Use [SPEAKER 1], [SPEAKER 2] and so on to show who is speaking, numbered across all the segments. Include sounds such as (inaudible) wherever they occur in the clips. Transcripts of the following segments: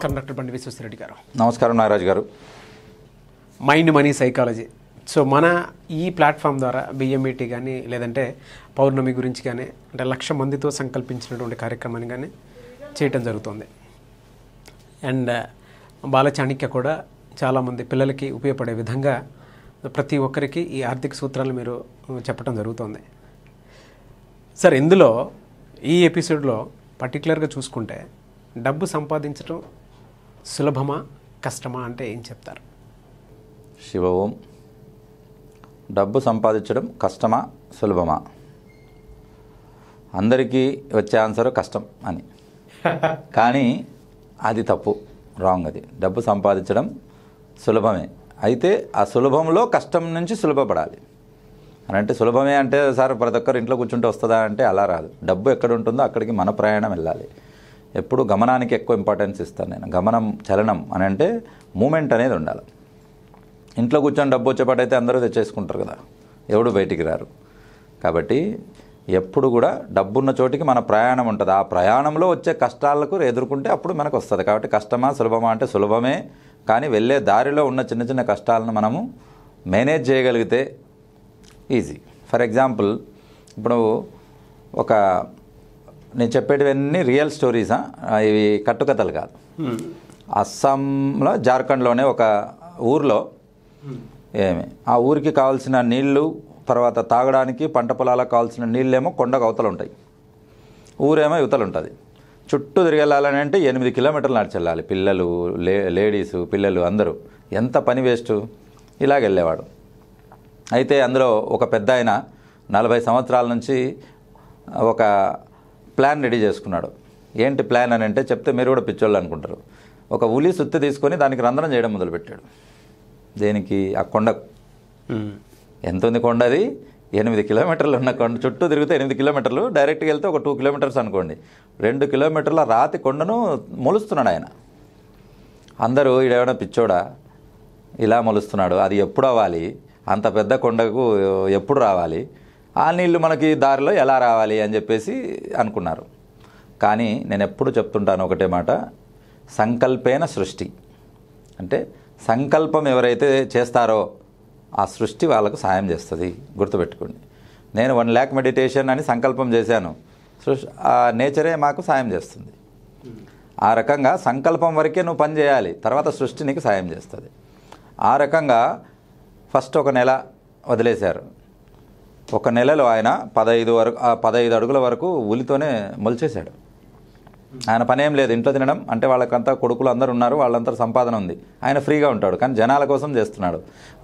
[SPEAKER 1] నమస్కారం డాక్టర్ బండి విశ్వేశ్వరరెడ్డి గారు
[SPEAKER 2] నమస్కారం నాగరాజు గారు
[SPEAKER 1] మైండ్ మనీ సైకాలజీ సో మన ఈ ప్లాట్ఫామ్ ద్వారా బిఎంఈటీ కానీ లేదంటే పౌర్ణమి గురించి కానీ అంటే లక్ష మందితో సంకల్పించినటువంటి కార్యక్రమాన్ని కానీ చేయటం జరుగుతుంది అండ్ బాలచాణిక్య కూడా చాలామంది పిల్లలకి ఉపయోగపడే విధంగా ప్రతి ఒక్కరికి ఈ ఆర్థిక సూత్రాలు మీరు చెప్పడం జరుగుతుంది సార్ ఇందులో ఈ ఎపిసోడ్లో పర్టికులర్గా చూసుకుంటే డబ్బు సంపాదించడం సులభమా కష్టమా అంటే ఏం చెప్తారు
[SPEAKER 2] శివ ఓం డబ్బు సంపాదించడం కష్టమా సులభమా అందరికీ వచ్చే ఆన్సర్ కష్టం అని (laughs) కానీ అది తప్పు రాంగ్ అది డబ్బు సంపాదించడం సులభమే అయితే ఆ సులభంలో కష్టం నుంచి సులభపడాలి అని అంటే సులభమే అంటే సార్ ప్రతి ఒక్కరు ఇంట్లో కూర్చుంటే వస్తుందా అంటే అలా రాదు డబ్బు ఎక్కడ ఉంటుందో అక్కడికి మన ప్రయాణం వెళ్ళాలి ఎప్పుడు గమనానికి ఎక్కువ ఇంపార్టెన్స్ ఇస్తాను నేను గమనం చలనం అని అంటే మూమెంట్ అనేది ఉండాలి ఇంట్లో కూర్చొని డబ్బు వచ్చేపాటు అయితే అందరూ తెచ్చేసుకుంటారు కదా ఎవడు బయటికి రారు కాబట్టి ఎప్పుడు కూడా డబ్బున్న చోటికి మన ప్రయాణం ఉంటుంది ఆ ప్రయాణంలో వచ్చే కష్టాలకు ఎదుర్కొంటే అప్పుడు మనకు వస్తుంది కాబట్టి కష్టమా సులభమా అంటే సులభమే కానీ వెళ్ళే దారిలో ఉన్న చిన్న చిన్న కష్టాలను మనము మేనేజ్ చేయగలిగితే ఈజీ ఫర్ ఎగ్జాంపుల్ ఇప్పుడు ఒక నేను చెప్పేటివన్నీ రియల్ స్టోరీసా ఇవి కట్టుకథలు కాదు అస్సాంలో జార్ఖండ్లోనే ఒక ఊర్లో ఏమి ఆ ఊరికి కావాల్సిన నీళ్లు తర్వాత తాగడానికి పంట పొలాలకు కావాల్సిన నీళ్ళేమో కొండకు అవతలు ఉంటాయి ఊరేమో యువతలు ఉంటుంది చుట్టూ తిరిగెళ్ళాలని అంటే ఎనిమిది కిలోమీటర్లు నడిచెళ్ళాలి పిల్లలు లే లేడీసు పిల్లలు అందరూ ఎంత పని వేస్ట్ వెళ్ళేవాడు అయితే అందులో ఒక పెద్ద ఆయన నలభై సంవత్సరాల నుంచి ఒక ప్లాన్ రెడీ చేసుకున్నాడు ఏంటి ప్లాన్ అని అంటే చెప్తే మీరు కూడా పిచ్చోళ్ళు అనుకుంటారు ఒక ఉలి సుత్తి తీసుకొని దానికి రంధ్రం చేయడం మొదలుపెట్టాడు దేనికి ఆ కొండ ఎంత ఉంది కొండ అది ఎనిమిది కిలోమీటర్లు ఉన్న కొండ చుట్టూ తిరిగితే ఎనిమిది కిలోమీటర్లు డైరెక్ట్గా వెళ్తే ఒక టూ కిలోమీటర్స్ అనుకోండి రెండు కిలోమీటర్ల రాతి కొండను మొలుస్తున్నాడు ఆయన అందరూ ఇడేమైనా పిచ్చోడా ఇలా మొలుస్తున్నాడు అది ఎప్పుడు అవ్వాలి అంత పెద్ద కొండకు ఎప్పుడు రావాలి ఆ నీళ్లు మనకి దారిలో ఎలా రావాలి అని చెప్పేసి అనుకున్నారు కానీ నేను ఎప్పుడు చెప్తుంటాను ఒకటే మాట సంకల్పేన సృష్టి అంటే సంకల్పం ఎవరైతే చేస్తారో ఆ సృష్టి వాళ్ళకు సాయం చేస్తుంది గుర్తుపెట్టుకోండి నేను వన్ ల్యాక్ మెడిటేషన్ అని సంకల్పం చేశాను సృష్టి ఆ నేచరే మాకు సాయం చేస్తుంది ఆ రకంగా సంకల్పం వరకే నువ్వు పని చేయాలి తర్వాత సృష్టి నీకు సాయం చేస్తుంది ఆ రకంగా ఫస్ట్ ఒక నెల వదిలేశారు ఒక నెలలో ఆయన పదహైదు వరకు పదహైదు అడుగుల వరకు ఉలితోనే మొలిచేశాడు ఆయన పనేం లేదు ఇంట్లో తినడం అంటే వాళ్ళకంతా కొడుకులు అందరు ఉన్నారు వాళ్ళంతా సంపాదన ఉంది ఆయన ఫ్రీగా ఉంటాడు కానీ జనాల కోసం చేస్తున్నాడు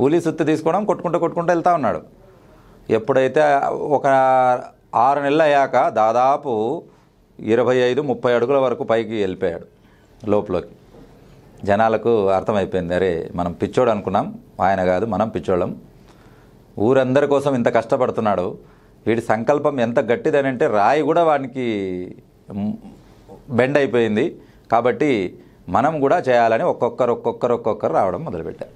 [SPEAKER 2] ఉలి సుత్తి తీసుకోవడం కొట్టుకుంటూ కొట్టుకుంటూ వెళ్తూ ఉన్నాడు ఎప్పుడైతే ఒక ఆరు నెలలు అయ్యాక దాదాపు ఇరవై ఐదు ముప్పై అడుగుల వరకు పైకి వెళ్ళిపోయాడు లోపలోకి జనాలకు అర్థమైపోయింది అరే మనం పిచ్చోడు అనుకున్నాం ఆయన కాదు మనం పిచ్చోళ్ళం ఊరందరి కోసం ఇంత కష్టపడుతున్నాడు వీడి సంకల్పం ఎంత గట్టిదనంటే రాయి కూడా వానికి బెండ్ అయిపోయింది కాబట్టి మనం కూడా చేయాలని ఒక్కొక్కరు ఒక్కొక్కరు ఒక్కొక్కరు రావడం మొదలుపెట్టారు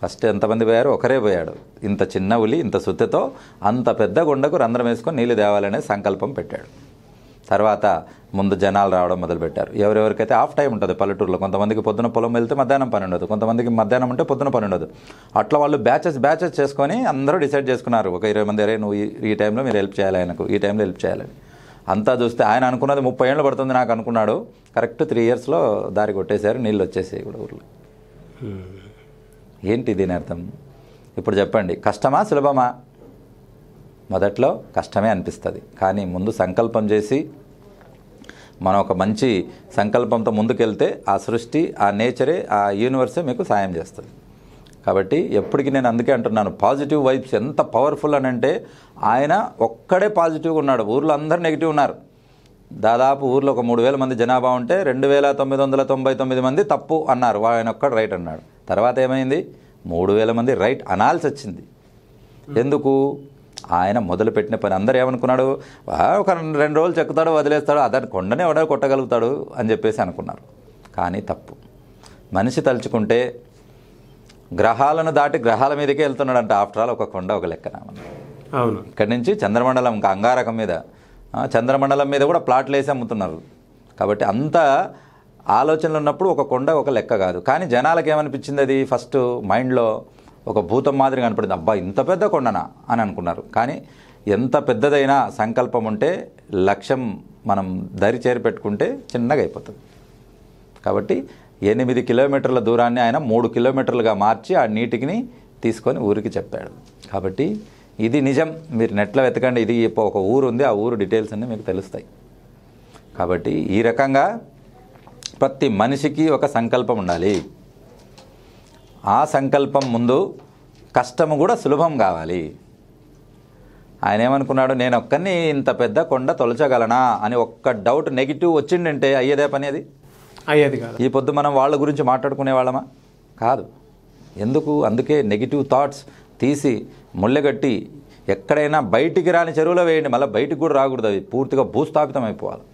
[SPEAKER 2] ఫస్ట్ ఎంతమంది పోయారు ఒకరే పోయాడు ఇంత చిన్న ఉలి ఇంత సుత్తితో అంత పెద్ద గుండకు రంధ్రం వేసుకొని నీళ్ళు తేవాలనే సంకల్పం పెట్టాడు తర్వాత ముందు జనాలు రావడం మొదలుపెట్టారు ఎవరెవరికైతే ఆఫ్ టైం ఉంటుంది పల్లెటూరులో కొంతమందికి పొద్దున పొలం వెళ్తే మధ్యాహ్నం పని ఉండదు కొంతమందికి మధ్యాహ్నం ఉంటే పొద్దున పని ఉండదు అట్లా వాళ్ళు బ్యాచెస్ బ్యాచెస్ చేసుకొని అందరూ డిసైడ్ చేసుకున్నారు ఒక ఇరవై మంది అరే నువ్వు ఈ టైంలో మీరు హెల్ప్ చేయాలి ఆయనకు ఈ టైంలో హెల్ప్ చేయాలని అంతా చూస్తే ఆయన అనుకున్నది ముప్పై ఏళ్ళు పడుతుంది నాకు అనుకున్నాడు కరెక్ట్ త్రీ ఇయర్స్లో దారి కొట్టేశారు నీళ్ళు వచ్చేసాయి కూడా ఊర్లో ఏంటి దీని అర్థం ఇప్పుడు చెప్పండి కష్టమా సులభమా మొదట్లో కష్టమే అనిపిస్తుంది కానీ ముందు సంకల్పం చేసి మనం ఒక మంచి సంకల్పంతో ముందుకెళ్తే ఆ సృష్టి ఆ నేచరే ఆ యూనివర్సే మీకు సాయం చేస్తుంది కాబట్టి ఎప్పటికీ నేను అందుకే అంటున్నాను పాజిటివ్ వైబ్స్ ఎంత పవర్ఫుల్ అని అంటే ఆయన ఒక్కడే పాజిటివ్గా ఉన్నాడు ఊర్లో అందరు నెగిటివ్ ఉన్నారు దాదాపు ఊర్లో ఒక మూడు వేల మంది జనాభా ఉంటే రెండు వేల తొమ్మిది వందల తొంభై తొమ్మిది మంది తప్పు అన్నారు ఆయన ఒక్కడు రైట్ అన్నాడు తర్వాత ఏమైంది మూడు వేల మంది రైట్ అనాల్సి వచ్చింది ఎందుకు ఆయన మొదలుపెట్టిన పని అందరూ ఏమనుకున్నాడు ఒక రెండు రోజులు చెక్కుతాడు వదిలేస్తాడు అతని కొండనే ఎవడో కొట్టగలుగుతాడు అని చెప్పేసి అనుకున్నారు కానీ తప్పు మనిషి తలుచుకుంటే గ్రహాలను దాటి గ్రహాల మీదకే వెళ్తున్నాడంట ఆఫ్టర్ ఆల్ ఒక కొండ ఒక లెక్కన అవును ఇక్కడి నుంచి చంద్రమండలం ఇంకా అంగారకం మీద చంద్రమండలం మీద కూడా ప్లాట్లు వేసి అమ్ముతున్నారు కాబట్టి అంత ఆలోచనలు ఉన్నప్పుడు ఒక కొండ ఒక లెక్క కాదు కానీ జనాలకు ఏమనిపించింది అది ఫస్ట్ మైండ్లో ఒక భూతం మాదిరి కనపడింది అబ్బా ఇంత పెద్ద కొండనా అని అనుకున్నారు కానీ ఎంత పెద్దదైనా సంకల్పం ఉంటే లక్ష్యం మనం దరి చేరిపెట్టుకుంటే చిన్నగా అయిపోతుంది కాబట్టి ఎనిమిది కిలోమీటర్ల దూరాన్ని ఆయన మూడు కిలోమీటర్లుగా మార్చి ఆ నీటికిని తీసుకొని ఊరికి చెప్పాడు కాబట్టి ఇది నిజం మీరు నెట్లో వెతకండి ఇది ఒక ఊరు ఉంది ఆ ఊరు డీటెయిల్స్ అన్నీ మీకు తెలుస్తాయి కాబట్టి ఈ రకంగా ప్రతి మనిషికి ఒక సంకల్పం ఉండాలి ఆ సంకల్పం ముందు కష్టము కూడా సులభం కావాలి ఆయన ఏమనుకున్నాడు నేను ఒక్కరిని ఇంత పెద్ద కొండ తొలచగలనా అని ఒక్క డౌట్ నెగిటివ్ వచ్చిండంటే అయ్యేదే పని అది అయ్యేది కాదు ఈ పొద్దు మనం వాళ్ళ గురించి మాట్లాడుకునే వాళ్ళమా కాదు ఎందుకు అందుకే నెగిటివ్ థాట్స్ తీసి ముళ్ళగట్టి ఎక్కడైనా బయటికి రాని చెరువులో వేయండి మళ్ళీ బయటికి కూడా రాకూడదు అవి పూర్తిగా భూస్థాపితం అయిపోవాలి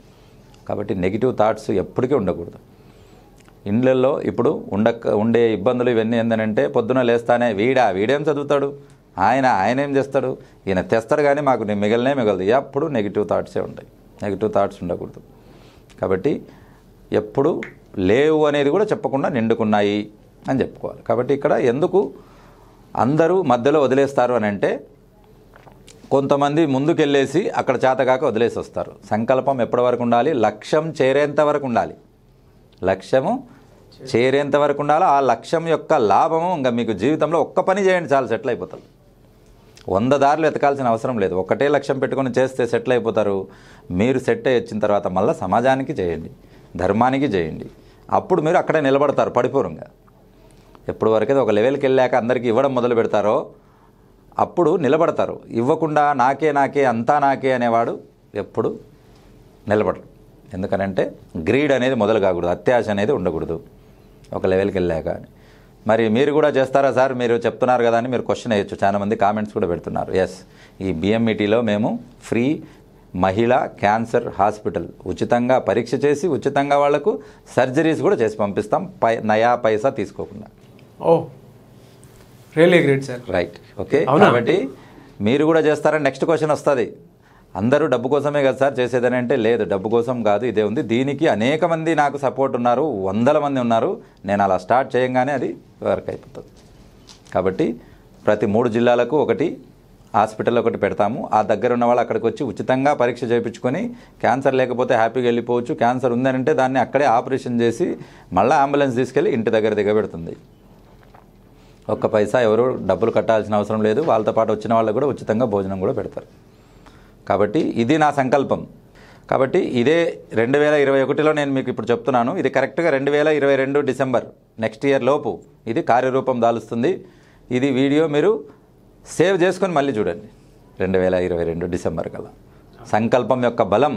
[SPEAKER 2] కాబట్టి నెగిటివ్ థాట్స్ ఎప్పటికీ ఉండకూడదు ఇండ్లలో ఇప్పుడు ఉండక ఉండే ఇబ్బందులు ఇవన్నీ ఏందనంటే పొద్దున లేస్తానే వీడా వీడేం చదువుతాడు ఆయన ఆయన ఏం చేస్తాడు ఈయన తెస్తాడు కానీ మాకు మిగిలినే మిగలదు ఎప్పుడు నెగిటివ్ థాట్సే ఉంటాయి నెగిటివ్ థాట్స్ ఉండకూడదు కాబట్టి ఎప్పుడు లేవు అనేది కూడా చెప్పకుండా నిండుకున్నాయి అని చెప్పుకోవాలి కాబట్టి ఇక్కడ ఎందుకు అందరూ మధ్యలో వదిలేస్తారు అని అంటే కొంతమంది ముందుకెళ్ళేసి అక్కడ చేతగాక వదిలేసి వస్తారు సంకల్పం ఎప్పటి వరకు ఉండాలి లక్ష్యం చేరేంత వరకు ఉండాలి లక్ష్యము చేరేంత వరకు ఉండాలో ఆ లక్ష్యం యొక్క లాభము ఇంకా మీకు జీవితంలో ఒక్క పని చేయండి చాలు సెటిల్ అయిపోతారు వంద దారులు ఎతకాల్సిన అవసరం లేదు ఒకటే లక్ష్యం పెట్టుకొని చేస్తే సెటిల్ అయిపోతారు మీరు సెట్ అయ్యి వచ్చిన తర్వాత మళ్ళీ సమాజానికి చేయండి ధర్మానికి చేయండి అప్పుడు మీరు అక్కడే నిలబడతారు పడిపోరుగా ఎప్పుడు వరకు ఒక లెవెల్కి వెళ్ళాక అందరికీ ఇవ్వడం మొదలు పెడతారో అప్పుడు నిలబడతారు ఇవ్వకుండా నాకే నాకే అంతా నాకే అనేవాడు ఎప్పుడు నిలబడరు ఎందుకనంటే గ్రీడ్ అనేది మొదలు కాకూడదు అత్యాశ అనేది ఉండకూడదు ఒక లెవెల్కి వెళ్ళాక మరి మీరు కూడా చేస్తారా సార్ మీరు చెప్తున్నారు కదా అని మీరు క్వశ్చన్ వేయచ్చు చాలామంది కామెంట్స్ కూడా పెడుతున్నారు ఎస్ ఈ బిఎంఈటీలో e మేము ఫ్రీ మహిళా క్యాన్సర్ హాస్పిటల్ ఉచితంగా పరీక్ష చేసి ఉచితంగా వాళ్లకు సర్జరీస్ కూడా చేసి పంపిస్తాం పై నయా పైసా తీసుకోకుండా
[SPEAKER 1] oh really great sir
[SPEAKER 2] right okay కాబట్టి మీరు కూడా చేస్తారని నెక్స్ట్ క్వశ్చన్ వస్తుంది అందరూ డబ్బు కోసమే కదా సార్ చేసేదని అంటే లేదు డబ్బు కోసం కాదు ఇదే ఉంది దీనికి అనేక మంది నాకు సపోర్ట్ ఉన్నారు వందల మంది ఉన్నారు నేను అలా స్టార్ట్ చేయంగానే అది వర్క్ అయిపోతుంది కాబట్టి ప్రతి మూడు జిల్లాలకు ఒకటి హాస్పిటల్ ఒకటి పెడతాము ఆ దగ్గర ఉన్న వాళ్ళు అక్కడికి వచ్చి ఉచితంగా పరీక్ష చేయించుకొని క్యాన్సర్ లేకపోతే హ్యాపీగా వెళ్ళిపోవచ్చు క్యాన్సర్ ఉందనంటే దాన్ని అక్కడే ఆపరేషన్ చేసి మళ్ళీ అంబులెన్స్ తీసుకెళ్ళి ఇంటి దగ్గర దిగబెడుతుంది ఒక్క పైసా ఎవరు డబ్బులు కట్టాల్సిన అవసరం లేదు వాళ్ళతో పాటు వచ్చిన వాళ్ళకు కూడా ఉచితంగా భోజనం కూడా పెడతారు కాబట్టి ఇది నా సంకల్పం కాబట్టి ఇదే రెండు వేల ఇరవై ఒకటిలో నేను మీకు ఇప్పుడు చెప్తున్నాను ఇది కరెక్ట్గా రెండు వేల ఇరవై రెండు డిసెంబర్ నెక్స్ట్ ఇయర్ లోపు ఇది కార్యరూపం దాలుస్తుంది ఇది వీడియో మీరు సేవ్ చేసుకొని మళ్ళీ చూడండి రెండు వేల ఇరవై రెండు డిసెంబర్ కల్లా సంకల్పం యొక్క బలం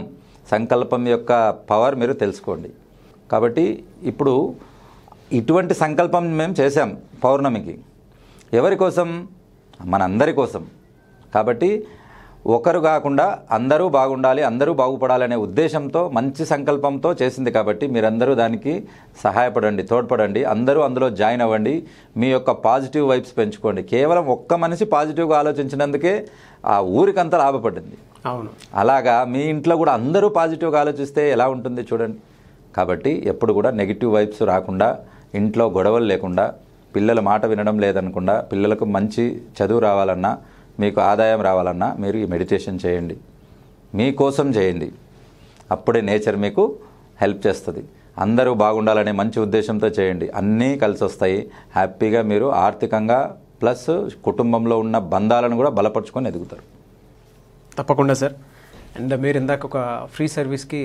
[SPEAKER 2] సంకల్పం యొక్క పవర్ మీరు తెలుసుకోండి కాబట్టి ఇప్పుడు ఇటువంటి సంకల్పం మేము చేసాం పౌర్ణమికి ఎవరి కోసం మనందరి కోసం కాబట్టి ఒకరు కాకుండా అందరూ బాగుండాలి అందరూ బాగుపడాలనే ఉద్దేశంతో మంచి సంకల్పంతో చేసింది కాబట్టి మీరందరూ దానికి సహాయపడండి తోడ్పడండి అందరూ అందులో జాయిన్ అవ్వండి మీ యొక్క పాజిటివ్ వైబ్స్ పెంచుకోండి కేవలం ఒక్క మనిషి పాజిటివ్గా ఆలోచించినందుకే ఆ ఊరికంతా లాభపడింది అవును అలాగా మీ ఇంట్లో కూడా అందరూ పాజిటివ్గా ఆలోచిస్తే ఎలా ఉంటుంది చూడండి కాబట్టి ఎప్పుడు కూడా నెగిటివ్ వైబ్స్ రాకుండా ఇంట్లో గొడవలు లేకుండా పిల్లల మాట వినడం లేదనకుండా పిల్లలకు మంచి చదువు రావాలన్నా మీకు ఆదాయం రావాలన్నా మీరు ఈ మెడిటేషన్ చేయండి మీకోసం చేయండి అప్పుడే నేచర్ మీకు హెల్ప్ చేస్తుంది అందరూ బాగుండాలనే మంచి ఉద్దేశంతో చేయండి అన్నీ కలిసి వస్తాయి హ్యాపీగా మీరు ఆర్థికంగా ప్లస్ కుటుంబంలో ఉన్న బంధాలను కూడా బలపరుచుకొని ఎదుగుతారు
[SPEAKER 1] తప్పకుండా సార్ అండ్ మీరు ఇందాక ఒక ఫ్రీ సర్వీస్కి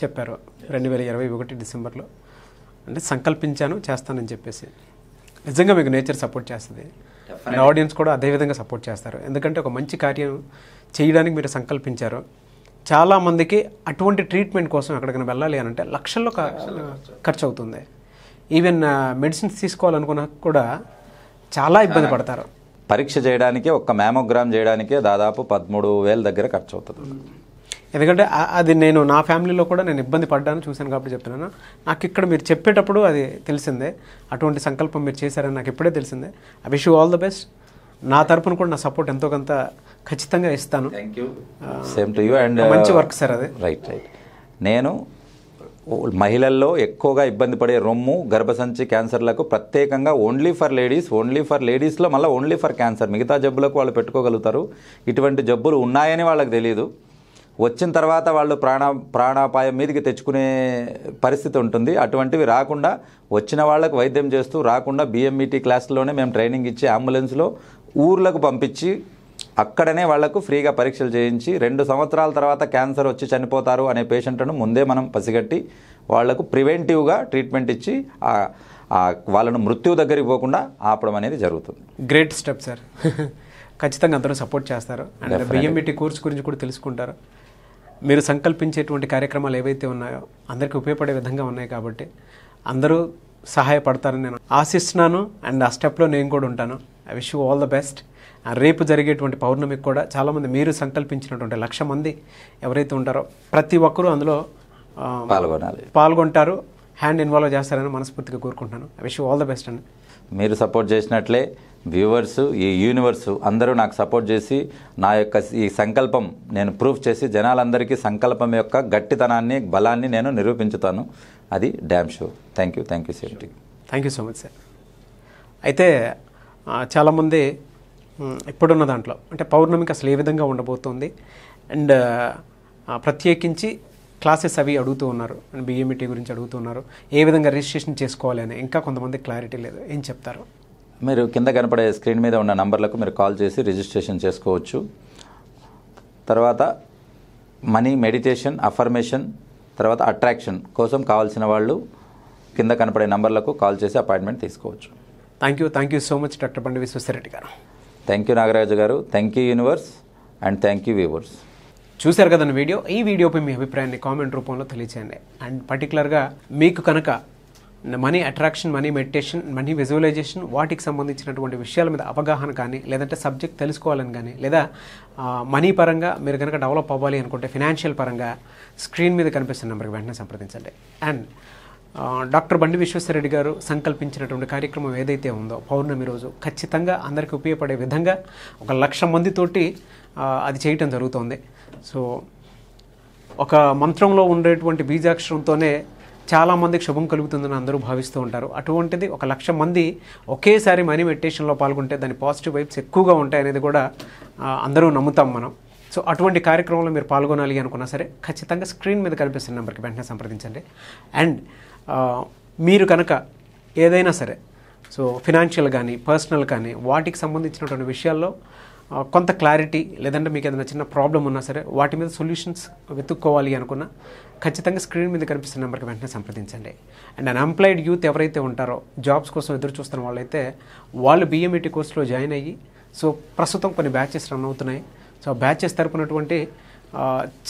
[SPEAKER 1] చెప్పారు రెండు వేల ఇరవై ఒకటి డిసెంబర్లో అంటే సంకల్పించాను చేస్తానని చెప్పేసి నిజంగా మీకు నేచర్ సపోర్ట్ చేస్తుంది అండ్ ఆడియన్స్ కూడా అదేవిధంగా సపోర్ట్ చేస్తారు ఎందుకంటే ఒక మంచి కార్యం చేయడానికి మీరు సంకల్పించారు చాలామందికి అటువంటి ట్రీట్మెంట్ కోసం ఎక్కడికైనా వెళ్ళాలి అని అంటే లక్షల్లో ఖర్చు అవుతుంది ఈవెన్ మెడిసిన్స్ uh, తీసుకోవాలనుకున్న కూడా చాలా ఇబ్బంది పడతారు
[SPEAKER 2] పరీక్ష చేయడానికి ఒక్క మ్యామోగ్రామ్ చేయడానికే దాదాపు పదమూడు వేల దగ్గర ఖర్చు అవుతుంది
[SPEAKER 1] ఎందుకంటే అది నేను నా ఫ్యామిలీలో కూడా నేను ఇబ్బంది పడ్డాను చూశాను కాబట్టి చెప్తున్నాను నాకు ఇక్కడ మీరు చెప్పేటప్పుడు అది తెలిసిందే అటువంటి సంకల్పం మీరు చేశారని నాకు ఇప్పుడే తెలిసిందే I wish you all the best నా తరపున కూడా నా సపోర్ట్ ఎంతో కొంత ఖచ్చితంగా ఇస్తాను సేమ్ యూ అండ్ మంచి వర్క్ uh, సార్ అది
[SPEAKER 2] రైట్ రైట్ నేను మహిళల్లో ఎక్కువగా ఇబ్బంది పడే రొమ్ము గర్భసంచి క్యాన్సర్లకు ప్రత్యేకంగా only for ladies only for లేడీస్లో మళ్ళీ ఓన్లీ ఫర్ క్యాన్సర్ మిగతా జబ్బులకు వాళ్ళు పెట్టుకోగలుగుతారు ఇటువంటి జబ్బులు ఉన్నాయని వాళ్ళకి తెలియదు వచ్చిన తర్వాత వాళ్ళు ప్రాణ ప్రాణాపాయం మీదకి తెచ్చుకునే పరిస్థితి ఉంటుంది అటువంటివి రాకుండా వచ్చిన వాళ్ళకు వైద్యం చేస్తూ రాకుండా బిఎంఈటీ e క్లాసుల్లోనే మేము ట్రైనింగ్ ఇచ్చి అంబులెన్స్లో ఊర్లకు పంపించి అక్కడనే వాళ్లకు ఫ్రీగా పరీక్షలు చేయించి రెండు సంవత్సరాల తర్వాత క్యాన్సర్ వచ్చి చనిపోతారు అనే పేషెంట్ను ముందే మనం పసిగట్టి వాళ్లకు ప్రివెంటివ్గా ట్రీట్మెంట్ ఇచ్చి వాళ్ళను మృత్యువు దగ్గరికి పోకుండా ఆపడం అనేది జరుగుతుంది
[SPEAKER 1] గ్రేట్ స్టెప్ సార్ ఖచ్చితంగా అందరూ సపోర్ట్ చేస్తారు అండ్ బిఎంబిటి కోర్స్ గురించి కూడా తెలుసుకుంటారు మీరు సంకల్పించేటువంటి కార్యక్రమాలు ఏవైతే ఉన్నాయో అందరికీ ఉపయోగపడే విధంగా ఉన్నాయి కాబట్టి అందరూ సహాయపడతారని నేను ఆశిస్తున్నాను అండ్ ఆ స్టెప్లో నేను కూడా ఉంటాను I wish you all the best రేపు జరిగేటువంటి పౌర్ణమికి కూడా చాలామంది మీరు సంకల్పించినటువంటి లక్ష మంది ఎవరైతే ఉంటారో ప్రతి ఒక్కరూ అందులో పాల్గొనాలి పాల్గొంటారు హ్యాండ్ ఇన్వాల్వ్ చేస్తారని మనస్ఫూర్తిగా కోరుకుంటున్నాను I wish all the best అండి
[SPEAKER 2] మీరు సపోర్ట్ చేసినట్లే వ్యూవర్స్ ఈ యూనివర్స్ అందరూ నాకు సపోర్ట్ చేసి నా యొక్క ఈ సంకల్పం నేను ప్రూఫ్ చేసి జనాలందరికీ సంకల్పం యొక్క గట్టితనాన్ని బలాన్ని నేను నిరూపించుతాను అది డ్యామ్ షో thank you thank you safety thank you so much
[SPEAKER 1] sir అయితే చాలామంది ఇప్పుడున్న దాంట్లో అంటే పౌర్ణమికి అసలు ఏ విధంగా ఉండబోతుంది అండ్ ప్రత్యేకించి క్లాసెస్ అవి అడుగుతూ ఉన్నారు బిఎంఈటీ e గురించి అడుగుతున్నారు ఏ విధంగా రిజిస్ట్రేషన్ చేసుకోవాలి అని ఇంకా కొంతమంది క్లారిటీ లేదు ఏం చెప్తారు
[SPEAKER 2] మీరు కింద కనపడే స్క్రీన్ మీద ఉన్న నంబర్లకు మీరు కాల్ చేసి రిజిస్ట్రేషన్ చేసుకోవచ్చు తర్వాత మనీ మెడిటేషన్ అఫర్మేషన్ తర్వాత అట్రాక్షన్ కోసం కావాల్సిన వాళ్ళు కింద కనపడే నంబర్లకు కాల్ చేసి అపాయింట్మెంట్ తీసుకోవచ్చు
[SPEAKER 1] thank you thank you so much doctor Pandu Vishwashwar Reddy గారు
[SPEAKER 2] థ్యాంక్ యూ నాగరాజు గారు thank you universe and thank you viewers
[SPEAKER 1] చూశారు కదండి వీడియో ఈ వీడియోపై మీ అభిప్రాయాన్ని కామెంట్ రూపంలో తెలియచేయండి అండ్ పర్టికులర్గా మీకు కనుక money attraction money meditation money visualisation వాటికి సంబంధించినటువంటి విషయాల మీద అవగాహన కానీ లేదంటే సబ్జెక్ట్ తెలుసుకోవాలని కానీ లేదా మనీ పరంగా మీరు కనుక డెవలప్ అవ్వాలి అనుకుంటే ఫినాన్షియల్ పరంగా స్క్రీన్ మీద కనిపిస్తున్న నెంబర్కి వెంటనే సంప్రదించండి అండ్ డాక్టర్ బండి విశ్వేశ్వరరెడ్డి గారు సంకల్పించినటువంటి కార్యక్రమం ఏదైతే ఉందో పౌర్ణమి రోజు ఖచ్చితంగా అందరికీ ఉపయోగపడే విధంగా ఒక లక్ష మందితోటి అది చేయటం జరుగుతోంది సో ఒక మంత్రంలో ఉండేటువంటి బీజాక్షరంతోనే చాలామందికి శుభం కలుగుతుందని అందరూ భావిస్తూ ఉంటారు అటువంటిది ఒక లక్ష మంది ఒకేసారి మనీ మెడిటేషన్లో పాల్గొంటే దాని పాజిటివ్ వైబ్స్ ఎక్కువగా ఉంటాయి అనేది కూడా అందరూ నమ్ముతాం మనం సో అటువంటి కార్యక్రమంలో మీరు పాల్గొనాలి అనుకున్నా సరే ఖచ్చితంగా స్క్రీన్ మీద కనిపిస్తున్న నెంబర్కి వెంటనే సంప్రదించండి అండ్ మీరు కనుక ఏదైనా సరే సో ఫినాన్షియల్ కానీ పర్సనల్ కానీ వాటికి సంబంధించినటువంటి విషయాల్లో కొంత క్లారిటీ లేదంటే మీకు ఏదైనా చిన్న ప్రాబ్లం ఉన్నా సరే వాటి మీద సొల్యూషన్స్ వెతుక్కోవాలి అనుకున్నా ఖచ్చితంగా స్క్రీన్ మీద కనిపిస్తున్న నెంబర్కి వెంటనే సంప్రదించండి అండ్ అన్ఎంప్లాయిడ్ యూత్ ఎవరైతే ఉంటారో జాబ్స్ కోసం ఎదురు చూస్తున్న వాళ్ళైతే వాళ్ళు బిఎంఈటీ కోర్సులో జాయిన్ అయ్యి సో ప్రస్తుతం కొన్ని బ్యాచెస్ రన్ అవుతున్నాయి సో బ్యాచెస్ తరపునటువంటి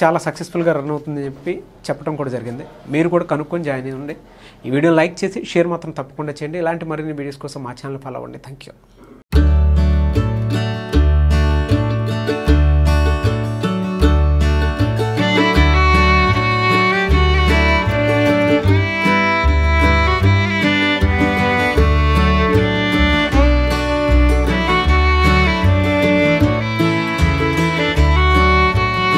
[SPEAKER 1] చాలా సక్సెస్ఫుల్గా రన్ అవుతుందని చెప్పి చెప్పడం కూడా జరిగింది మీరు కూడా కనుక్కొని జాయిన్ అయ్యండి ఈ వీడియో లైక్ చేసి షేర్ మాత్రం తప్పకుండా చేయండి ఇలాంటి మరిన్ని వీడియోస్ కోసం మా ఛానల్ ఫాలో అవ్వండి థ్యాంక్ యూ